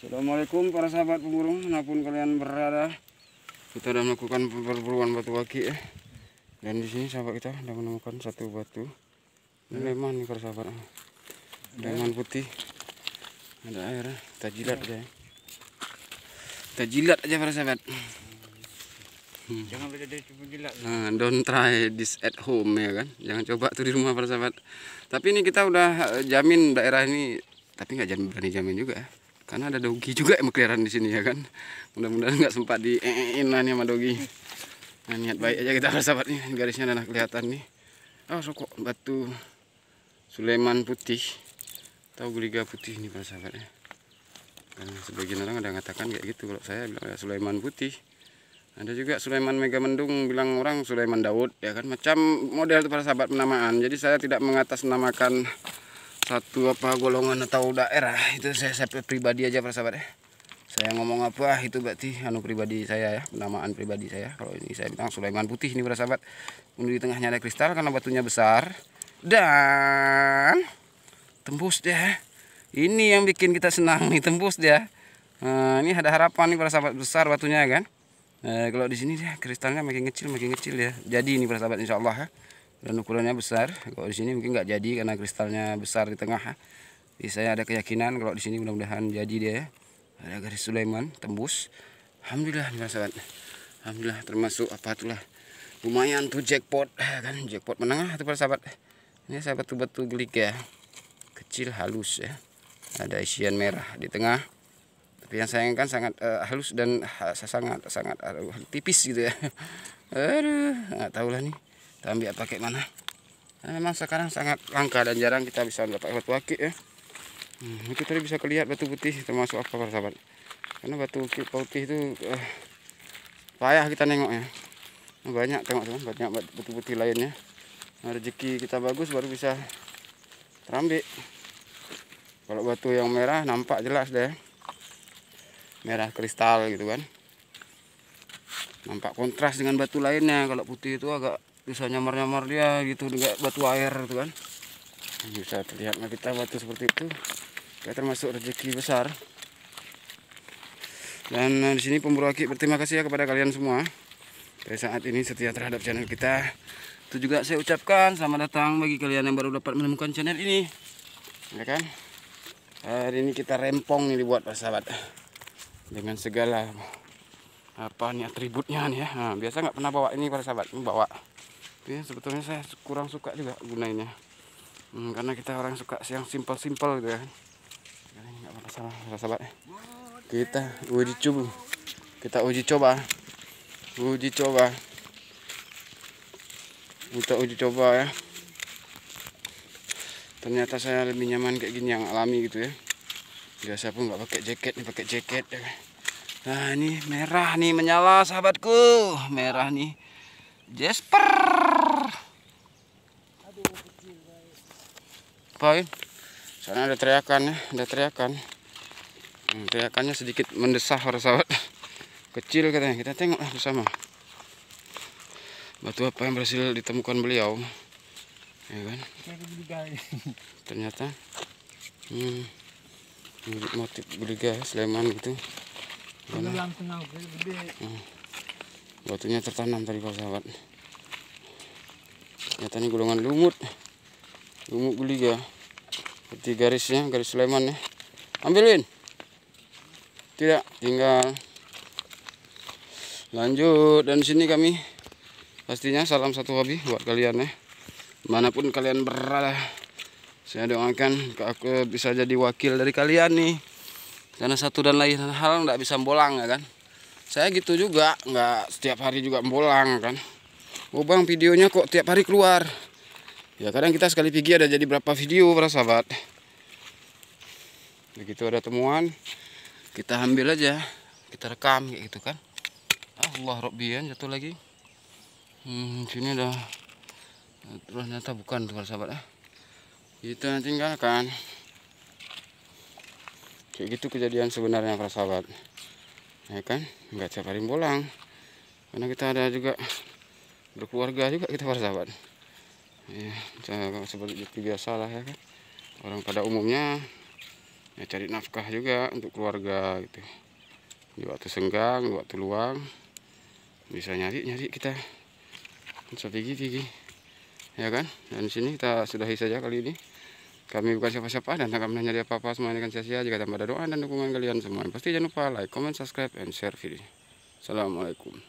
Assalamualaikum para sahabat pemburu, manapun kalian berada kita sudah melakukan perburuan batu wakil ya eh. dan di sini sahabat kita sudah menemukan satu batu ini ya. lemah nih para sahabat dengan ya. putih ada air eh. kita jilat aja ya. kita jilat aja para sahabat hmm. jangan beda di cuma jilat nah, don't try this at home ya kan jangan coba tuh di rumah para sahabat tapi ini kita udah jamin daerah ini tapi nggak berani jamin juga ya karena ada dogi juga yang berkeliaran di sini ya kan mudah-mudahan nggak sempat di -e -e nih sama dogi nah niat baik aja kita sahabat nih garisnya udah kelihatan nih oh sokok batu sulaiman putih atau guriga putih ini para sahabat ya dan sebagian orang ada mengatakan kayak gitu kalau saya bilang ya Sulaiman putih ada juga Sulaiman mega mendung bilang orang Sulaiman Daud ya kan macam model itu para sahabat penamaan jadi saya tidak mengatasnamakan satu apa golongan atau daerah itu saya, saya pribadi aja para sahabat ya saya ngomong apa itu berarti anu pribadi saya ya penamaan pribadi saya kalau ini saya bilang Sulaiman Putih ini para sahabat Kemudian di tengahnya ada kristal karena batunya besar dan tembus dia ya. ini yang bikin kita senang nih tembus dia nah, ini ada harapan nih para sahabat besar batunya ya kan nah, kalau di sini dia kristalnya makin kecil makin kecil ya jadi ini para sahabat insya ya dan ukurannya besar kalau di sini mungkin nggak jadi karena kristalnya besar di tengah jadi saya ada keyakinan kalau di sini mudah-mudahan jadi dia ada garis Sulaiman tembus alhamdulillah ya sahabat alhamdulillah termasuk apa itulah lumayan tuh jackpot eh, kan jackpot menengah tuh para sahabat ini sahabat tuh batu gelik ya kecil halus ya ada isian merah di tengah tapi yang saya inginkan sangat uh, halus dan uh, sangat sangat uh, tipis gitu ya aduh nggak tahu lah nih kita ambil pakai mana nah, memang sekarang sangat langka dan jarang kita bisa mendapat batu akik ya hmm, itu tadi bisa kelihat batu putih termasuk apa para sahabat karena batu putih itu eh, payah kita nengok ya. banyak tengok teman banyak batu putih lainnya nah, rezeki kita bagus baru bisa terambil. kalau batu yang merah nampak jelas deh ya. merah kristal gitu kan nampak kontras dengan batu lainnya kalau putih itu agak bisa nyamar-nyamar dia gitu dengan batu air itu kan bisa terlihat kita batu seperti itu kita termasuk rezeki besar dan eh, di sini pemburu akik berterima kasih ya kepada kalian semua dari saat ini setia terhadap channel kita itu juga saya ucapkan selamat datang bagi kalian yang baru dapat menemukan channel ini ya kan hari ini kita rempong ini buat para sahabat dengan segala apa nih atributnya nih ya nah, biasa nggak pernah bawa ini para sahabat bawa ini iya, sebetulnya saya kurang suka juga gunainnya hmm, karena kita orang suka yang simpel-simpel gitu ya nggak masalah sahabat kita uji coba kita uji coba uji coba kita uji coba ya ternyata saya lebih nyaman kayak gini yang alami gitu ya biasa pun nggak pakai jaket nih pakai jaket ya. nah ini merah nih menyala sahabatku merah nih Jasper. Apain? Sana ada teriakan ya, ada teriakan. Hmm, teriakannya sedikit mendesah para sahabat. Kecil katanya. Kita tengoklah bersama. Batu apa yang berhasil ditemukan beliau? Ya kan? Ternyata hmm, motif beliga Sleman gitu. hmm batunya tertanam tadi pak sahabat nyatanya golongan lumut lumut guliga seperti garisnya garis Sleman ya ambilin tidak tinggal lanjut dan sini kami pastinya salam satu hobi buat kalian ya manapun kalian berada saya doakan aku bisa jadi wakil dari kalian nih karena satu dan lain hal nggak bisa bolang ya kan saya gitu juga nggak setiap hari juga membolang kan oh bang videonya kok tiap hari keluar ya kadang kita sekali pergi ada jadi berapa video para sahabat begitu ada temuan kita ambil aja kita rekam kayak gitu kan Allah Robbian ya, jatuh lagi hmm, sini terus ternyata bukan tuh para sahabat ya kita tinggalkan kayak gitu kejadian sebenarnya para sahabat ya kan nggak setiap hari pulang karena kita ada juga berkeluarga juga kita para sahabat ya seperti biasa lah ya kan orang pada umumnya ya cari nafkah juga untuk keluarga gitu di waktu senggang di waktu luang bisa nyari nyari kita bisa gigi gigi ya kan dan sini kita sudahi saja kali ini kami bukan siapa-siapa dan kami hanya dia apa-apa semuanya kan sia-sia jika tanpa ada doa dan dukungan kalian semua pasti jangan lupa like comment subscribe and share video assalamualaikum